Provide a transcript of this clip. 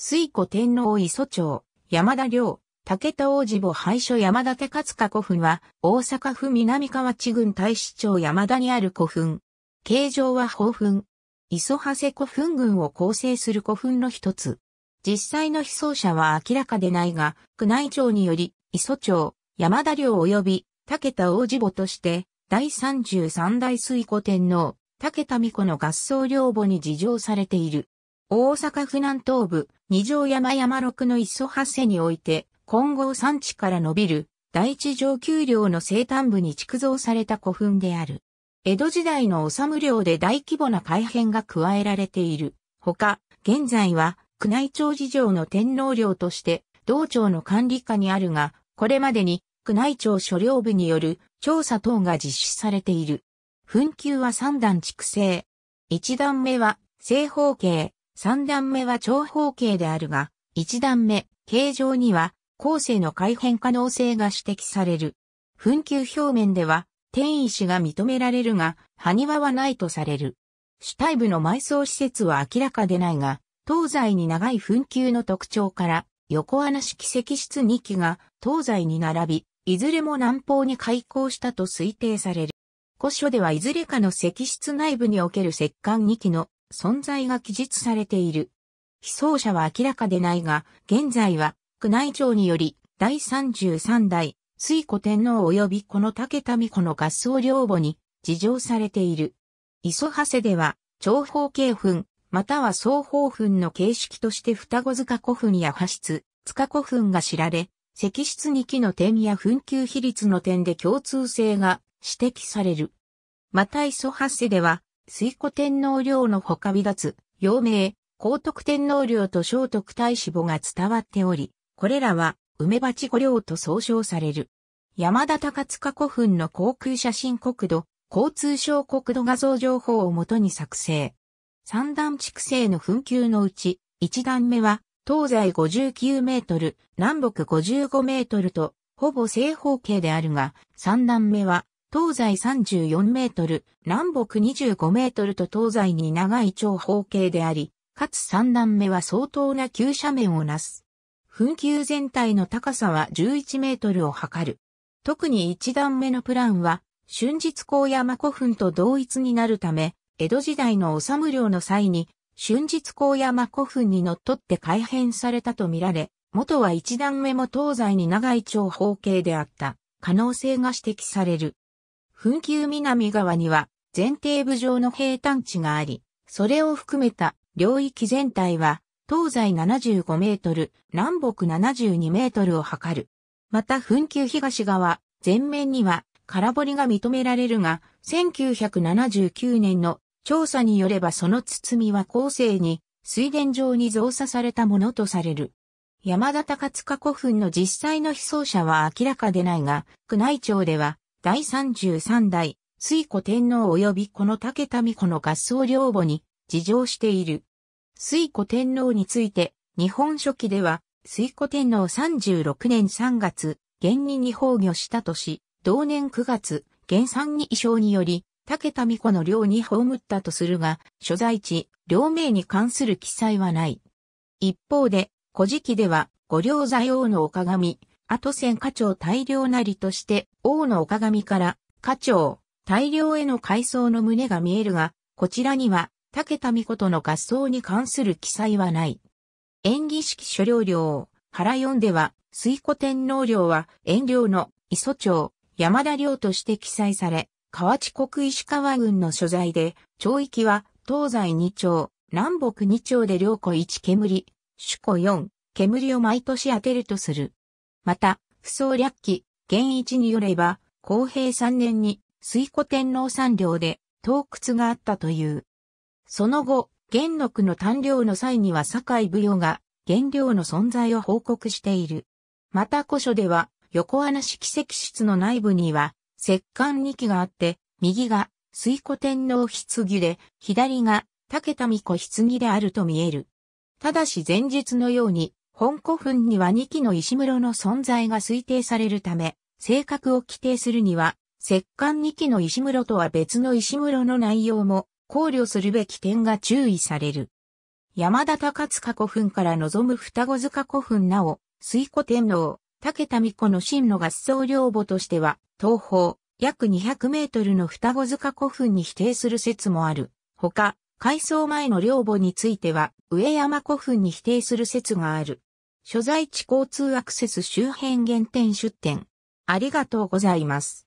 水古天皇磯町、山田領、武田王子母廃所山田手勝家古墳は、大阪府南河内郡大使町山田にある古墳。形状は宝墳。磯長谷古墳群を構成する古墳の一つ。実際の被葬者は明らかでないが、宮内庁により、磯町、山田領及び、武田王子母として、第33代水古天皇、武田美子の合葬陵墓に事情されている。大阪府南東部、二条山山六の磯八瀬において、今後山地から伸びる、第一上級領の西端部に築造された古墳である。江戸時代の治む領で大規模な改変が加えられている。ほか、現在は、宮内庁事情の天皇領として、道庁の管理下にあるが、これまでに、宮内庁所領部による調査等が実施されている。墳丘は三段築成。一段目は、正方形。三段目は長方形であるが、一段目、形状には、後世の改変可能性が指摘される。紛糾表面では、天意志が認められるが、埴輪はないとされる。主体部の埋葬施設は明らかでないが、東西に長い紛糾の特徴から、横穴式石室2基が東西に並び、いずれも南方に開港したと推定される。古書ではいずれかの石室内部における石棺2基の存在が記述されている。被葬者は明らかでないが、現在は、宮内庁により、第33代、水古天皇及びこの竹田美子の合葬両母に、事情されている。磯長では、長方形墳、または双方墳の形式として双子塚古墳や破室、塚古墳が知られ、石室に木の点や墳丘比率の点で共通性が指摘される。また磯長では、水古天皇陵の他び立つ、陽明、高徳天皇陵と聖徳太子墓が伝わっており、これらは梅鉢御陵と総称される。山田高塚古墳の航空写真国土、交通省国土画像情報をもとに作成。三段築成の墳丘のうち、一段目は東西59メートル、南北55メートルと、ほぼ正方形であるが、三段目は東西34メートル、南北25メートルと東西に長い長方形であり、かつ三段目は相当な急斜面をなす。墳丘全体の高さは11メートルを測る。特に一段目のプランは、春日高山古墳と同一になるため、江戸時代の治む量の際に、春日高山古墳にのっとって改変されたとみられ、元は一段目も東西に長い長方形であった可能性が指摘される。紛糾南側には前提部上の平坦地があり、それを含めた領域全体は東西75メートル、南北72メートルを測る。また紛糾東側、全面には空堀が認められるが、1979年の調査によればその包みは後世に水田上に造作されたものとされる。山田高塚古墳の実際の被葬者は明らかでないが、宮内庁では第33代、水古天皇及びこの武田美子の合奏領母に、事情している。水古天皇について、日本書紀では、水古天皇36年3月、元にに崩御したとし、同年9月、元三に遺象により、武田美子の領に葬ったとするが、所在地、領名に関する記載はない。一方で、古事記では、五領座王のお鏡、後戦課長大量なりとして、王の丘上から、課長、大量への改装の胸が見えるが、こちらには、武田美琴の合奏に関する記載はない。演技式所領領、原4では、水古天皇領は、遠領の磯町、山田領として記載され、河内国石川郡の所在で、町域は、東西2町、南北2町で領湖1煙、主湖4、煙を毎年当てるとする。また、不相略記、現一によれば、公平3年に、水古天皇三領で、洞窟があったという。その後、元禄の誕領の際には堺奉行が、原料の存在を報告している。また古書では、横穴式石室の内部には、石棺2基があって、右が水古天皇棺で、左が武田巫子棺であると見える。ただし前日のように、本古墳には2基の石室の存在が推定されるため、性格を規定するには、石棺2基の石室とは別の石室の内容も考慮するべき点が注意される。山田高塚古墳から望む双子塚古墳なお、水古天皇、武田美子の真の合葬陵墓としては、東方、約200メートルの双子塚古墳に否定する説もある。他、改装前の陵墓については、上山古墳に否定する説がある。所在地交通アクセス周辺限定出店。ありがとうございます。